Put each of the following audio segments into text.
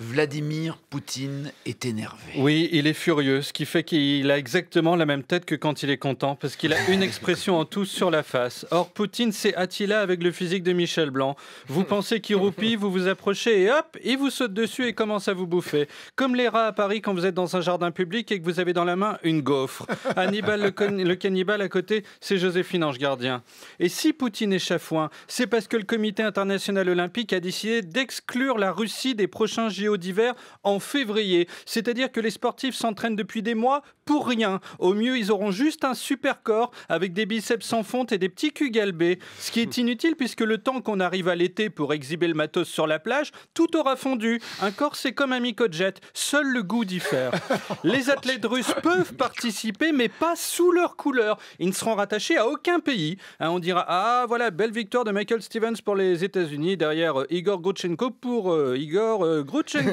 Vladimir Poutine est énervé. Oui, il est furieux, ce qui fait qu'il a exactement la même tête que quand il est content, parce qu'il a une expression en tout sur la face. Or, Poutine, c'est Attila avec le physique de Michel Blanc. Vous pensez qu'il roupit, vous vous approchez et hop, il vous saute dessus et commence à vous bouffer. Comme les rats à Paris quand vous êtes dans un jardin public et que vous avez dans la main une gaufre. Hannibal le, cannibale à côté, c'est Joséphine Ange Gardien. Et si Poutine est chafouin, c'est parce que le Comité international olympique a décidé d'exclure la Russie des prochains JO d'hiver en février. C'est-à-dire que les sportifs s'entraînent depuis des mois pour rien. Au mieux, ils auront juste un super corps avec des biceps sans fonte et des petits culs galbés. Ce qui est inutile puisque le temps qu'on arrive à l'été pour exhiber le matos sur la plage, tout aura fondu. Un corps, c'est comme un jet Seul le goût diffère. Les athlètes russes peuvent participer, mais pas sous leur couleur. Ils ne seront rattachés à aucun pays. Hein, on dira Ah, voilà, belle victoire de Michael Stevens pour les États-Unis derrière euh, Igor Grutchenko pour euh, Igor euh,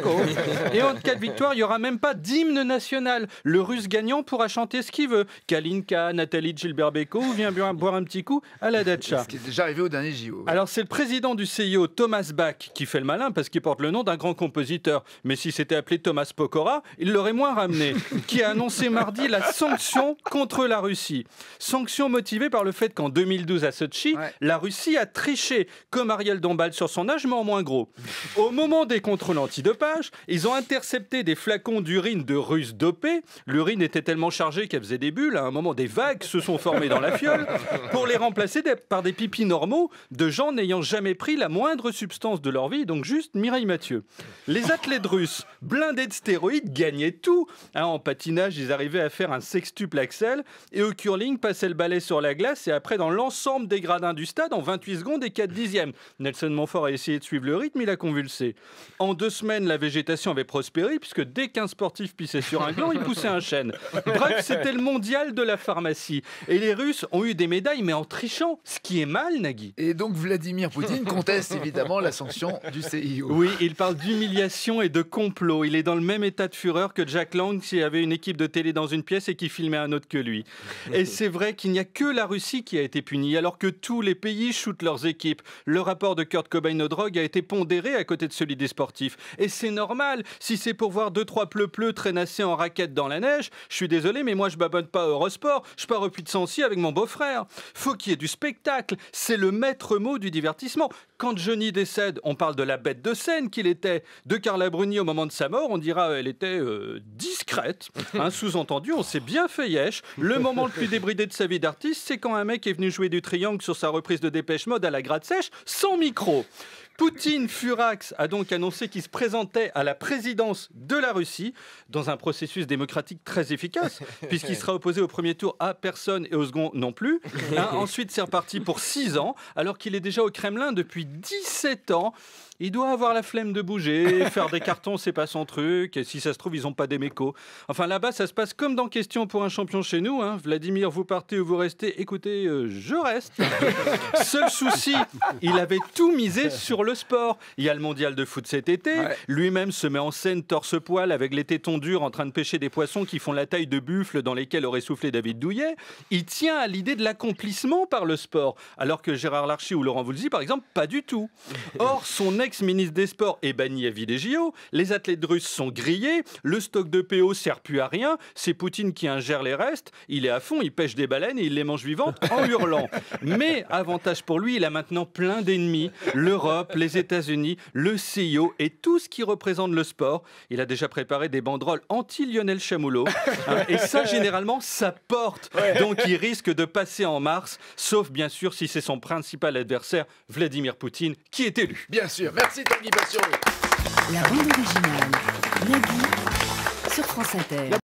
Et en cas de victoire, il n'y aura même pas d'hymne national. Le russe gagne pourra chanter ce qu'il veut. Kalinka, Nathalie Gilbert Beco ou boire un petit coup à la Dacha. Ce qui est déjà arrivé au dernier JO. Alors c'est le président du CIO, Thomas Bach, qui fait le malin parce qu'il porte le nom d'un grand compositeur. Mais si c'était appelé Thomas Pokora, il l'aurait moins ramené. qui a annoncé mardi la sanction contre la Russie. Sanction motivée par le fait qu'en 2012 à Sochi, la Russie a triché, comme Ariel Dombal sur son âge, mais en moins gros. Au moment des contrôles antidopage, ils ont intercepté des flacons d'urine de Russes dopés. L'urine était tellement chargée qu'elle faisait des bulles. À un moment, des vagues se sont formées dans la fiole pour les remplacer par des pipis normaux de gens n'ayant jamais pris la moindre substance de leur vie, donc juste Mireille Mathieu. Les athlètes russes, blindés de stéroïdes, gagnaient tout. Hein, en patinage, ils arrivaient à faire un sextuple axel et au curling, passaient le balai sur la glace et après dans l'ensemble des gradins du stade en 28 secondes et 4 dixièmes. Nelson Monfort a essayé de suivre le rythme, il a convulsé. En deux semaines, la végétation avait prospéré puisque dès qu'un sportif pissait sur un gland, il poussait un chêne. Bref, c'était le mondial de la pharmacie. Et les Russes ont eu des médailles, mais en trichant, ce qui est mal, Nagui. Et donc Vladimir Poutine conteste évidemment la sanction du CIO. Oui, il parle d'humiliation et de complot. Il est dans le même état de fureur que Jack Lang s'il avait une équipe de télé dans une pièce et qui filmait un autre que lui. Et c'est vrai qu'il n'y a que la Russie qui a été punie, alors que tous les pays shootent leurs équipes. Le rapport de Kurt Cobain aux drogues a été pondéré à côté de celui des sportifs. Et c'est normal, si c'est pour voir deux, trois pleu-pleu traînasser en raquette dans la neige, je suis désolé, mais moi, je m'abonne pas à Eurosport. Je pars au de sancy avec mon beau-frère. Faut qu'il y ait du spectacle. C'est le maître mot du divertissement. Quand Johnny décède, on parle de la bête de scène qu'il était. De Carla Bruni au moment de sa mort, on dira euh, elle était euh, discrète. Un Sous-entendu, on s'est bien fait yesh. Le moment le plus débridé de sa vie d'artiste, c'est quand un mec est venu jouer du triangle sur sa reprise de Dépêche Mode à la gratte sèche sans micro. Poutine Furax a donc annoncé qu'il se présentait à la présidence de la Russie dans un processus démocratique très efficace, puisqu'il sera opposé au premier tour à personne et au second non plus. Hein, ensuite, c'est reparti pour 6 ans, alors qu'il est déjà au Kremlin depuis 17 ans. Il doit avoir la flemme de bouger, faire des cartons, c'est pas son truc, et si ça se trouve, ils ont pas des mécos. Enfin, là-bas, ça se passe comme dans Question pour un champion chez nous. Hein. Vladimir, vous partez ou vous restez Écoutez, euh, je reste. Seul souci, il avait tout misé sur le sport. Il y a le mondial de foot cet été. Lui-même se met en scène torse-poil avec les tétons durs en train de pêcher des poissons qui font la taille de buffles dans lesquels aurait soufflé David Douillet. Il tient à l'idée de l'accomplissement par le sport. Alors que Gérard Larcher ou Laurent Voulzy, par exemple, pas du tout. Or, son ex-ministre des Sports est banni à vie des JO. Les athlètes russes sont grillés. Le stock de PO sert plus à rien. C'est Poutine qui ingère les restes. Il est à fond, il pêche des baleines et il les mange vivantes en hurlant. Mais avantage pour lui, il a maintenant plein d'ennemis. L'Europe, les États-Unis, le CIO et tout ce qui représente le sport. Il a déjà préparé des banderoles anti-Lionel Chamoulot. Hein, et ça, généralement, ça porte. Donc, il risque de passer en mars, sauf bien sûr si c'est son principal adversaire, Vladimir Poutine, qui est élu. Bien sûr. Merci, Tanguy La bande originale, sur France Inter.